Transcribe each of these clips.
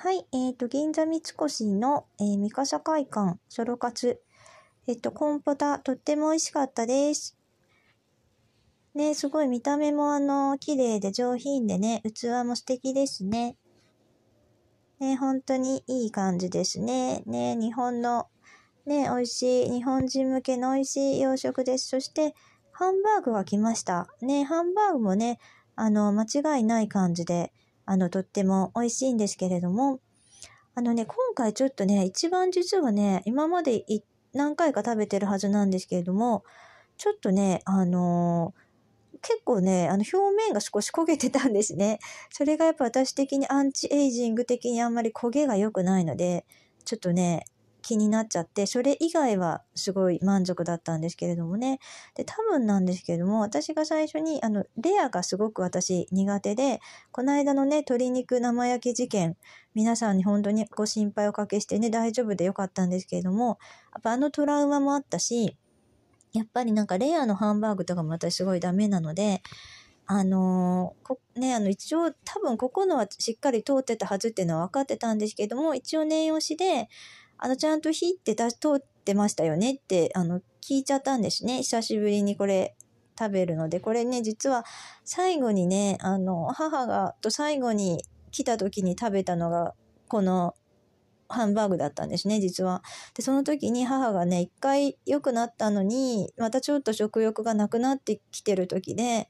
はい、えっ、ー、と、銀座三越の、えー、三笠会館、ソロ活。えっ、ー、と、コンポタ、とっても美味しかったです。ね、すごい見た目もあの、綺麗で上品でね、器も素敵ですね。ね、本当にいい感じですね。ね、日本の、ね、美味しい、日本人向けの美味しい洋食です。そして、ハンバーグが来ました。ね、ハンバーグもね、あの、間違いない感じで、あの、とっても美味しいんですけれども、あのね、今回ちょっとね、一番実はね、今まで何回か食べてるはずなんですけれども、ちょっとね、あのー、結構ね、あの表面が少し焦げてたんですね。それがやっぱ私的にアンチエイジング的にあんまり焦げが良くないので、ちょっとね、気になっちゃって、それ以外はすごい満足だったんですけれどもね。で、多分なんですけれども、私が最初に、あの、レアがすごく私苦手で、この間のね、鶏肉生焼き事件、皆さんに本当にご心配おかけしてね、大丈夫でよかったんですけれども、やっぱあのトラウマもあったし、やっぱりなんかレアのハンバーグとかも私すごいダメなので、あのー、こね、あの一応多分ここのはしっかり通ってたはずっていうのは分かってたんですけども一応念押しであの、ちゃんと火って通ってましたよねって、あの、聞いちゃったんですね。久しぶりにこれ食べるので、これね、実は最後にね、あの、母がと最後に来た時に食べたのが、このハンバーグだったんですね、実は。で、その時に母がね、一回良くなったのに、またちょっと食欲がなくなってきてる時で、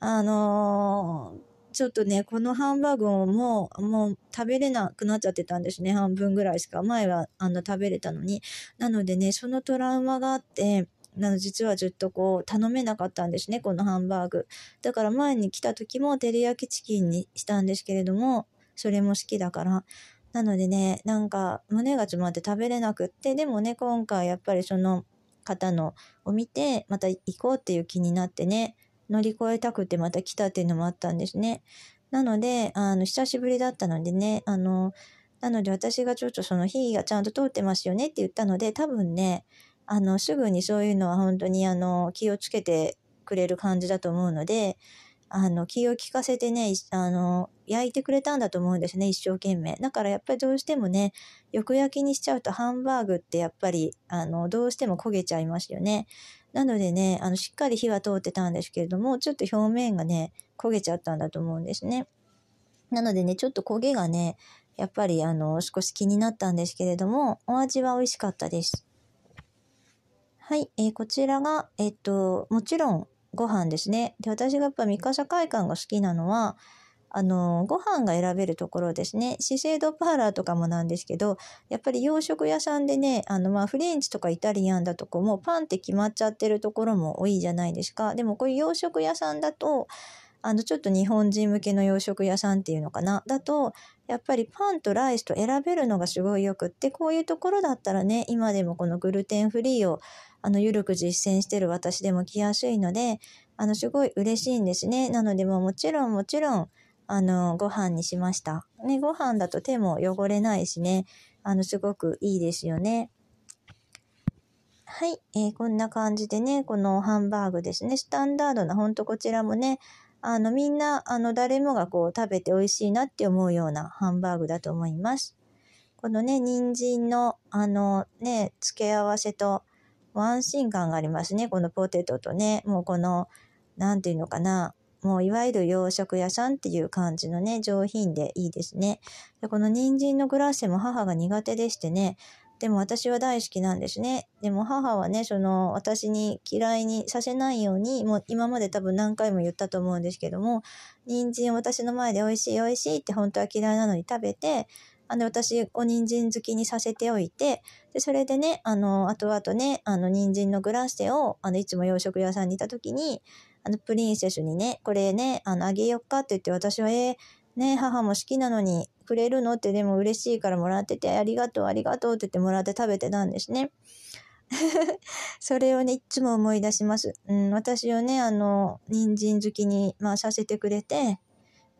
あのーちょっとね、このハンバーグをもう、もう食べれなくなっちゃってたんですね。半分ぐらいしか。前は、あの、食べれたのに。なのでね、そのトラウマがあって、なの実はずっとこう頼めなかったんですね、このハンバーグ。だから前に来た時も照り焼きチキンにしたんですけれども、それも好きだから。なのでね、なんか胸が詰まって食べれなくって、でもね、今回やっぱりその方のを見て、また行こうっていう気になってね、乗り越えたくてまた来たっていうのもあったんですね。なので、あの、久しぶりだったのでね、あの、なので私がちょっとその火がちゃんと通ってますよねって言ったので、多分ね、あの、すぐにそういうのは本当にあの、気をつけてくれる感じだと思うので、あの、気を利かせてね、あの、焼いてくれたんだと思うんですね、一生懸命。だからやっぱりどうしてもね、よく焼きにしちゃうとハンバーグってやっぱり、あの、どうしても焦げちゃいますよね。なのでね、あの、しっかり火は通ってたんですけれども、ちょっと表面がね、焦げちゃったんだと思うんですね。なのでね、ちょっと焦げがね、やっぱりあの、少し気になったんですけれども、お味は美味しかったです。はい、えー、こちらが、えっと、もちろんご飯ですね。で、私がやっぱ三笠会館が好きなのは、あの、ご飯が選べるところですね。資生堂パーラーとかもなんですけど、やっぱり洋食屋さんでね、あの、まあ、フレンチとかイタリアンだとこもパンって決まっちゃってるところも多いじゃないですか。でもこういう洋食屋さんだと、あの、ちょっと日本人向けの洋食屋さんっていうのかな。だと、やっぱりパンとライスと選べるのがすごいよくって、こういうところだったらね、今でもこのグルテンフリーを、あの、緩く実践してる私でも来やすいので、あの、すごい嬉しいんですね。なので、ももちろんもちろん、あの、ご飯にしました。ね、ご飯だと手も汚れないしね、あの、すごくいいですよね。はい、えー、こんな感じでね、このハンバーグですね、スタンダードな、ほんとこちらもね、あの、みんな、あの、誰もがこう、食べて美味しいなって思うようなハンバーグだと思います。このね、人参の、あの、ね、付け合わせと、安心感がありますね。このポテトとね、もうこの、なんていうのかな、もういわゆる洋食屋さんっていう感じのね、上品でいいですね。でこの人参のグラッセも母が苦手でしてね、でも私は大好きなんですね。でも母はね、その私に嫌いにさせないように、もう今まで多分何回も言ったと思うんですけども、人参を私の前で美味しい美味しいって本当は嫌いなのに食べて、あの、私、お人参好きにさせておいて、で、それでね、あの、あとね、あの、人参のグラッセを、あの、いつも洋食屋さんにいた時に、あの、プリンセスにね、これね、あの、あげよっかって言って、私は、えー、ね、母も好きなのに、くれるのってでも嬉しいからもらってて、ありがとう、ありがとうって言ってもらって食べてたんですね。それをね、いつも思い出します。うん、私をね、あの、人参好きに、まあ、させてくれて、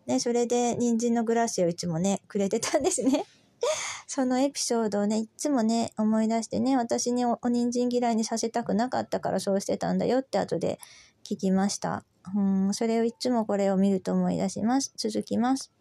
ね、それで人参のグラスをいつもね、くれてたんですね。そのエピソードをね、いつもね、思い出してね、私におお人参嫌いにさせたくなかったからそうしてたんだよって後で聞きました。うん、それをいつもこれを見ると思い出します。続きます。